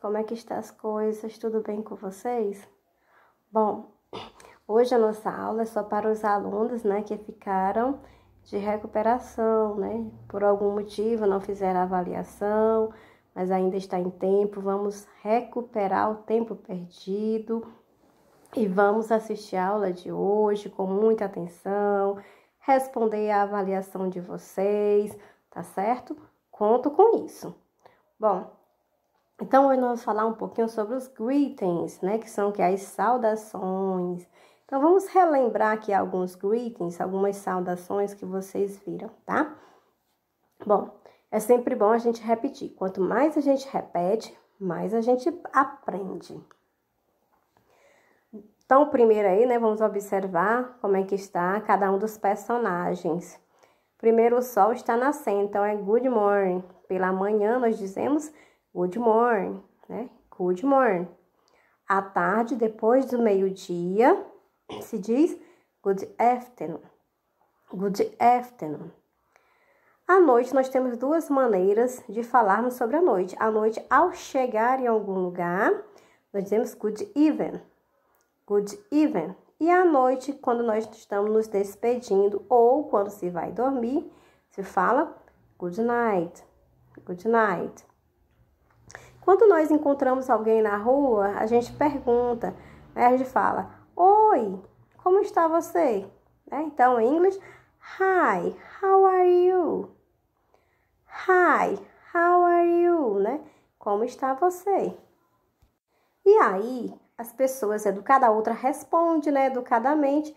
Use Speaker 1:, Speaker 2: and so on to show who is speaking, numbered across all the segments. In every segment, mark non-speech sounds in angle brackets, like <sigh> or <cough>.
Speaker 1: como é que estão as coisas? Tudo bem com vocês? Bom, hoje a nossa aula é só para os alunos, né, que ficaram de recuperação, né? Por algum motivo não fizeram a avaliação, mas ainda está em tempo. Vamos recuperar o tempo perdido e vamos assistir a aula de hoje com muita atenção, responder a avaliação de vocês, tá certo? Conto com isso. Bom, então, hoje nós vamos falar um pouquinho sobre os greetings, né? Que são que as saudações. Então, vamos relembrar aqui alguns greetings, algumas saudações que vocês viram, tá? Bom, é sempre bom a gente repetir. Quanto mais a gente repete, mais a gente aprende. Então, primeiro aí, né, vamos observar como é que está cada um dos personagens. Primeiro, o sol está nascendo, então é good morning. Pela manhã, nós dizemos Good morning, né? Good morning. À tarde, depois do meio-dia, se diz good afternoon. Good afternoon. À noite, nós temos duas maneiras de falarmos sobre a noite. À noite, ao chegar em algum lugar, nós dizemos good even. Good even. E à noite, quando nós estamos nos despedindo ou quando se vai dormir, se fala good night. Good night. Quando nós encontramos alguém na rua, a gente pergunta, né? a gente fala: Oi, como está você? Né? Então, em inglês, Hi, how are you? Hi, how are you? Né? Como está você? E aí, as pessoas, educada a outra, responde, né? Educadamente,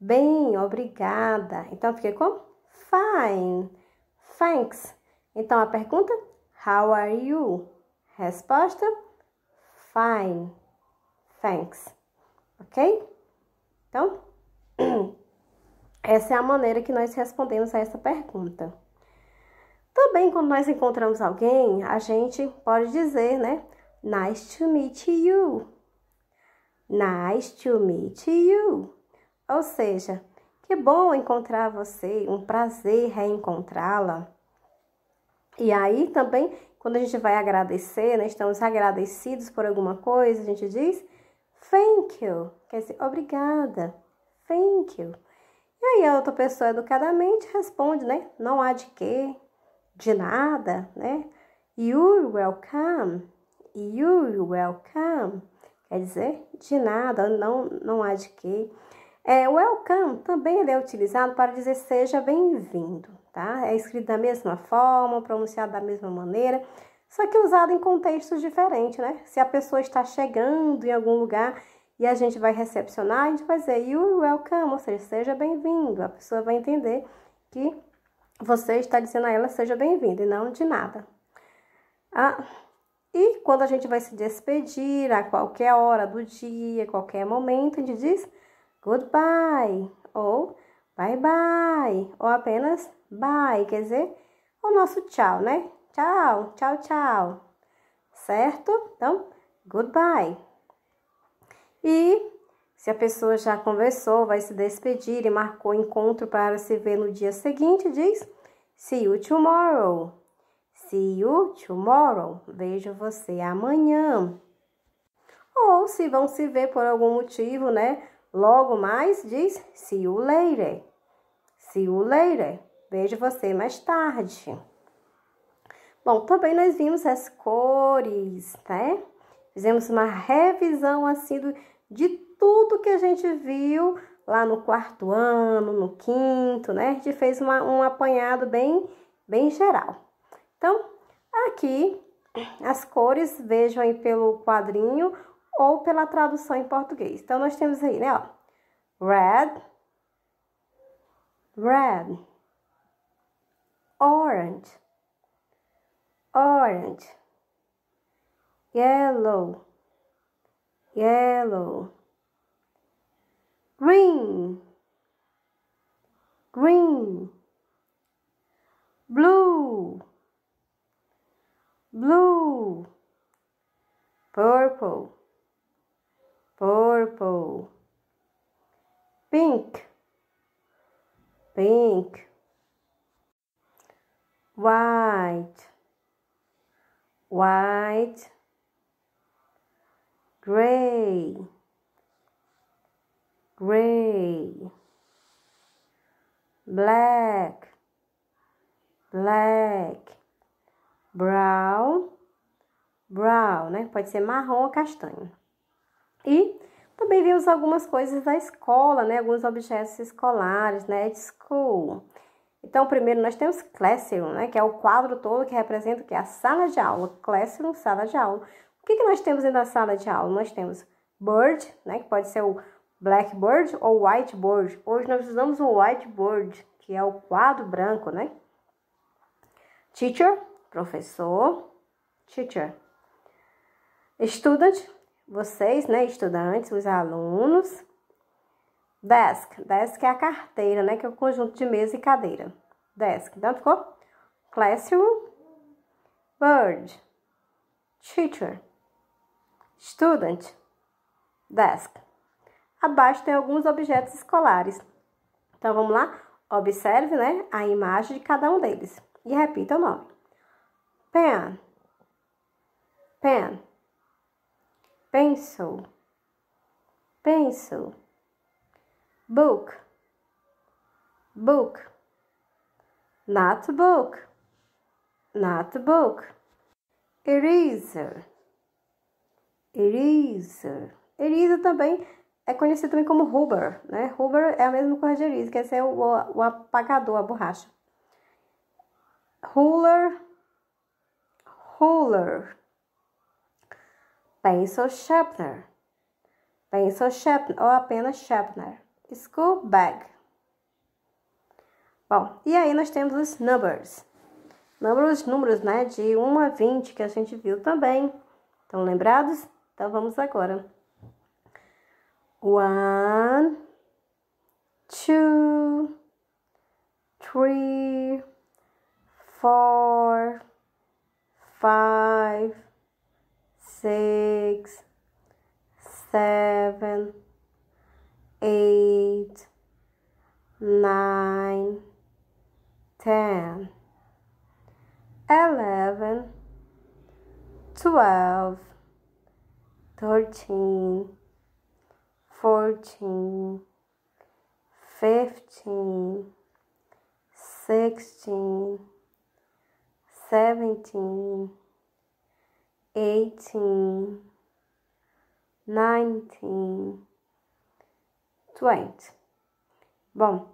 Speaker 1: bem, obrigada. Então, fiquei como? Fine, thanks. Então, a pergunta, how are you? Resposta: Fine. Thanks. Ok? Então, <clears throat> essa é a maneira que nós respondemos a essa pergunta. Também, quando nós encontramos alguém, a gente pode dizer, né? Nice to meet you. Nice to meet you. Ou seja, que bom encontrar você, um prazer reencontrá-la. E aí também quando a gente vai agradecer, né, estamos agradecidos por alguma coisa, a gente diz thank you, quer dizer obrigada, thank you. E aí a outra pessoa educadamente responde, né, não há de quê, de nada, né? You're welcome, you're welcome, quer dizer de nada, não, não há de quê. É, welcome também é utilizado para dizer seja bem-vindo tá? É escrito da mesma forma, pronunciado da mesma maneira, só que usado em contextos diferentes, né? Se a pessoa está chegando em algum lugar e a gente vai recepcionar, a gente vai dizer you welcome, ou seja, seja bem-vindo. A pessoa vai entender que você está dizendo a ela seja bem-vindo e não de nada. Ah, e quando a gente vai se despedir a qualquer hora do dia, qualquer momento, a gente diz goodbye ou bye bye ou apenas Bye quer dizer o nosso tchau, né? Tchau, tchau, tchau. Certo? Então, goodbye. E se a pessoa já conversou, vai se despedir e marcou encontro para se ver no dia seguinte, diz: See you tomorrow. See you tomorrow. Vejo você amanhã. Ou se vão se ver por algum motivo, né? Logo mais diz: See you later. See you later. Vejo você mais tarde. Bom, também nós vimos as cores, né? Fizemos uma revisão assim do, de tudo que a gente viu lá no quarto ano, no quinto, né? A gente fez uma, um apanhado bem, bem geral. Então, aqui as cores vejam aí pelo quadrinho ou pela tradução em português. Então, nós temos aí, né? Ó, red, red. orange, orange, yellow, yellow, green, green, blue, blue, purple, purple, pink, pink. white, white, gray, gray, black, black, brown, brown, né? Pode ser marrom ou castanho. E também vimos algumas coisas da escola, né? Alguns objetos escolares, né? At school. Então, primeiro nós temos classroom, né, que é o quadro todo que representa que é a sala de aula, classroom, sala de aula. O que, que nós temos dentro da sala de aula? Nós temos board, né, que pode ser o blackboard ou whiteboard. Hoje nós usamos o whiteboard, que é o quadro branco, né? Teacher, professor, teacher. Student, vocês, né, estudantes, os alunos. Desk. Desk é a carteira, né? Que é o conjunto de mesa e cadeira. Desk. Então ficou classroom, bird, teacher, student, desk. Abaixo tem alguns objetos escolares. Então vamos lá? Observe, né? A imagem de cada um deles. E repita o nome: pen, pen, pencil, pencil book, book, not book, not book, eraser, eraser. Eraser também é conhecido também como rubber, né? Rubber é a mesma coisa de eraser, que dizer é o, o, o apagador, a borracha. Ruler, ruler. Pencil sharpener, pencil sharpener ou apenas sharpener school bag. Bom, e aí nós temos os numbers. Números, números, né, de 1 a 20 que a gente viu também. Estão lembrados? Então vamos agora. One, two, three, four, five, six, seven, eight. nine, ten, eleven, twelve, thirteen, fourteen, fifteen, sixteen, seventeen, eighteen, nineteen, twenty. Bom,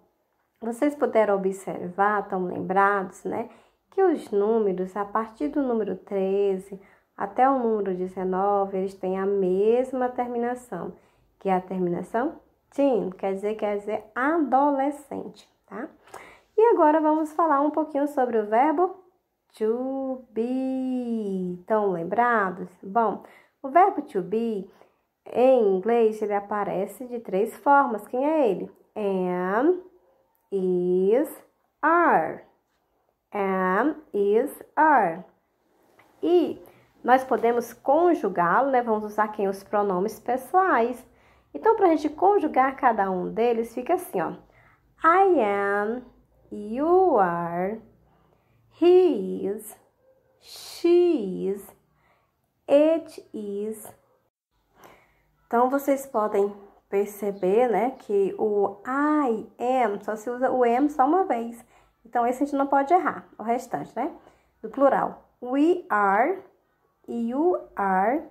Speaker 1: vocês puderam observar, estão lembrados, né? Que os números, a partir do número 13 até o número 19, eles têm a mesma terminação, que é a terminação teen, quer dizer, quer é dizer adolescente, tá? E agora vamos falar um pouquinho sobre o verbo to be. Estão lembrados? Bom, o verbo to be em inglês ele aparece de três formas. Quem é ele? Am, is, are. Am, is, are. E nós podemos conjugá-lo, né? Vamos usar aqui os pronomes pessoais. Então, para a gente conjugar cada um deles, fica assim, ó. I am, you are, he is, she is, it is. Então, vocês podem perceber, né, que o I am só se usa o am só uma vez. Então, esse a gente não pode errar, o restante, né? Do plural. We are, you are,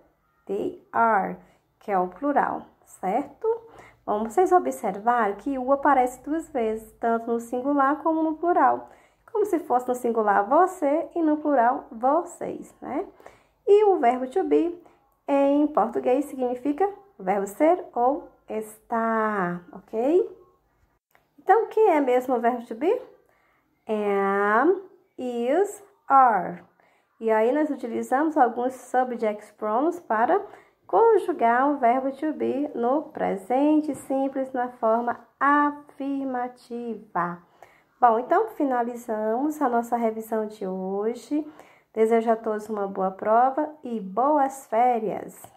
Speaker 1: they are, que é o plural, certo? Bom, vocês observaram que o aparece duas vezes, tanto no singular como no plural. Como se fosse no singular você e no plural vocês, né? E o verbo to be em português significa verbo ser ou está, ok? Então, o que é mesmo o verbo to be? Am, is, are. E aí, nós utilizamos alguns subject pronouns para conjugar o verbo to be no presente simples na forma afirmativa. Bom, então finalizamos a nossa revisão de hoje. Desejo a todos uma boa prova e boas férias!